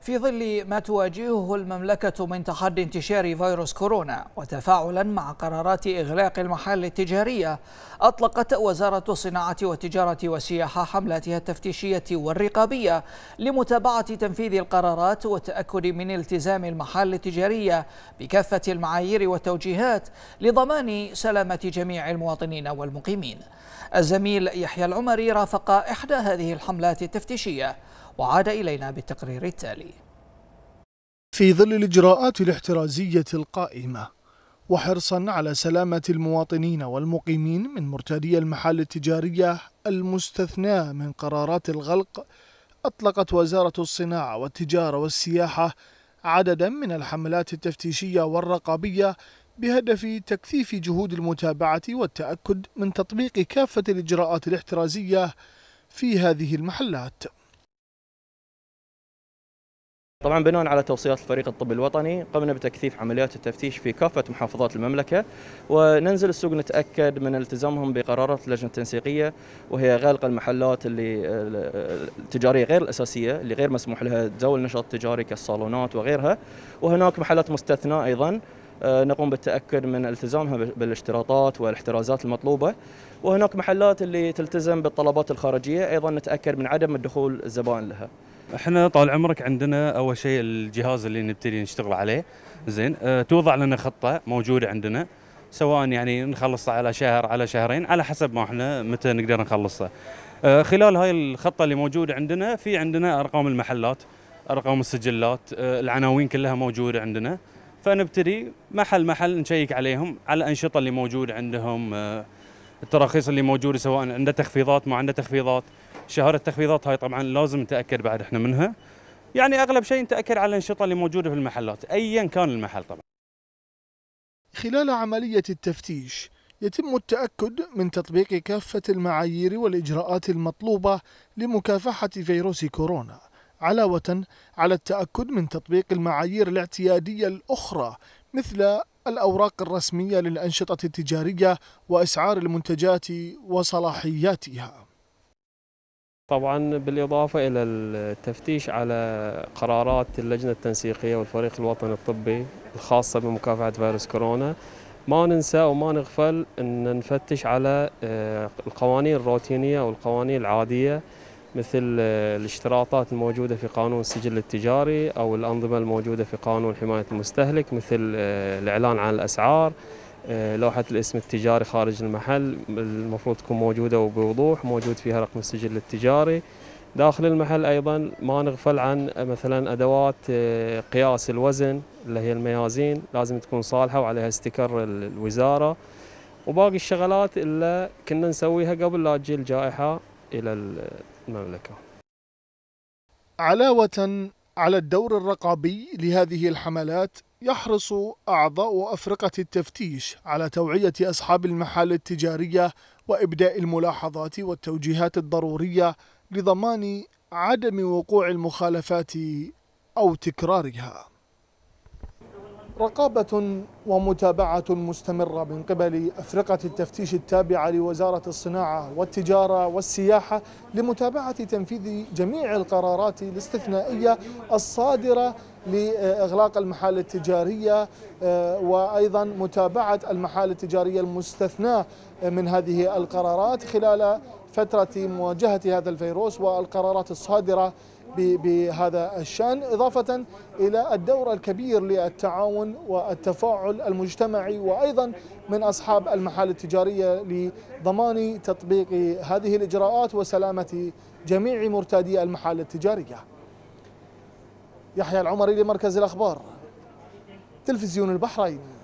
في ظل ما تواجهه المملكة من تحدي انتشار فيروس كورونا وتفاعلا مع قرارات إغلاق المحال التجارية أطلقت وزارة الصناعة والتجارة والسياحة حملاتها التفتيشية والرقابية لمتابعة تنفيذ القرارات والتأكد من التزام المحال التجارية بكافة المعايير والتوجيهات لضمان سلامة جميع المواطنين والمقيمين الزميل يحيى العمري رافق إحدى هذه الحملات التفتيشية وعاد إلينا بالتقرير التالي في ظل الإجراءات الاحترازية القائمة وحرصا على سلامة المواطنين والمقيمين من مرتادي المحال التجارية المستثناة من قرارات الغلق أطلقت وزارة الصناعة والتجارة والسياحة عددا من الحملات التفتيشية والرقابية بهدف تكثيف جهود المتابعة والتأكد من تطبيق كافة الإجراءات الاحترازية في هذه المحلات طبعا بناء على توصيات الفريق الطبي الوطني قمنا بتكثيف عمليات التفتيش في كافة محافظات المملكة وننزل السوق نتأكد من التزامهم بقرارات اللجنة التنسيقية وهي غلق المحلات اللي التجارية غير الأساسية اللي غير مسموح لها تزول نشاط تجاري كالصالونات وغيرها وهناك محلات مستثناة أيضا آه، نقوم بالتاكد من التزامها بالاشتراطات والاحترازات المطلوبه وهناك محلات اللي تلتزم بالطلبات الخارجيه ايضا نتاكد من عدم الدخول الزبائن لها احنا طال عمرك عندنا اول شيء الجهاز اللي نبتدي نشتغل عليه زين اه توضع لنا خطه موجوده عندنا سواء يعني نخلصها على شهر على شهرين على حسب ما احنا متى نقدر نخلصها اه خلال هاي الخطه اللي موجوده عندنا في عندنا ارقام المحلات ارقام السجلات اه العناوين كلها موجوده عندنا فنبتدي محل محل نشيك عليهم على الانشطه اللي موجوده عندهم آه، التراخيص اللي موجوده سواء عنده تخفيضات ما عنده تخفيضات شهاده التخفيضات هاي طبعا لازم نتاكد بعد احنا منها يعني اغلب شيء نتاكد على الانشطه اللي موجوده في المحلات ايا كان المحل طبعا خلال عمليه التفتيش يتم التأكد من تطبيق كافة المعايير والإجراءات المطلوبة لمكافحة فيروس كورونا علاوة على التأكد من تطبيق المعايير الاعتيادية الأخرى مثل الأوراق الرسمية للأنشطة التجارية وأسعار المنتجات وصلاحياتها طبعا بالإضافة إلى التفتيش على قرارات اللجنة التنسيقية والفريق الوطني الطبي الخاصة بمكافحة فيروس كورونا ما ننسى وما نغفل أن نفتش على آه، القوانين الروتينية والقوانين العادية مثل آه، الاشتراطات الموجودة في قانون السجل التجاري أو الأنظمة الموجودة في قانون حماية المستهلك مثل آه، الإعلان عن الأسعار آه، لوحة الاسم التجاري خارج المحل المفروض تكون موجودة وبوضوح موجود فيها رقم السجل التجاري داخل المحل أيضا ما نغفل عن مثلا أدوات آه، قياس الوزن اللي هي الميازين لازم تكون صالحة وعليها استكر الوزارة وباقي الشغلات اللي كنا نسويها قبل لا تجي الجائحة إلى المملكة علاوة على الدور الرقابي لهذه الحملات يحرص أعضاء أفرقة التفتيش على توعية أصحاب المحال التجارية وإبداء الملاحظات والتوجيهات الضرورية لضمان عدم وقوع المخالفات أو تكرارها رقابة ومتابعة مستمرة من قبل أفرقة التفتيش التابعة لوزارة الصناعة والتجارة والسياحة لمتابعة تنفيذ جميع القرارات الاستثنائية الصادرة لإغلاق المحال التجارية آه، وأيضا متابعة المحال التجارية المستثناة من هذه القرارات خلال فترة مواجهة هذا الفيروس والقرارات الصادرة بهذا الشأن إضافة إلى الدور الكبير للتعاون والتفاعل المجتمعي وأيضا من أصحاب المحال التجارية لضمان تطبيق هذه الإجراءات وسلامة جميع مرتادي المحال التجارية يحيى العمري لمركز الأخبار تلفزيون البحرين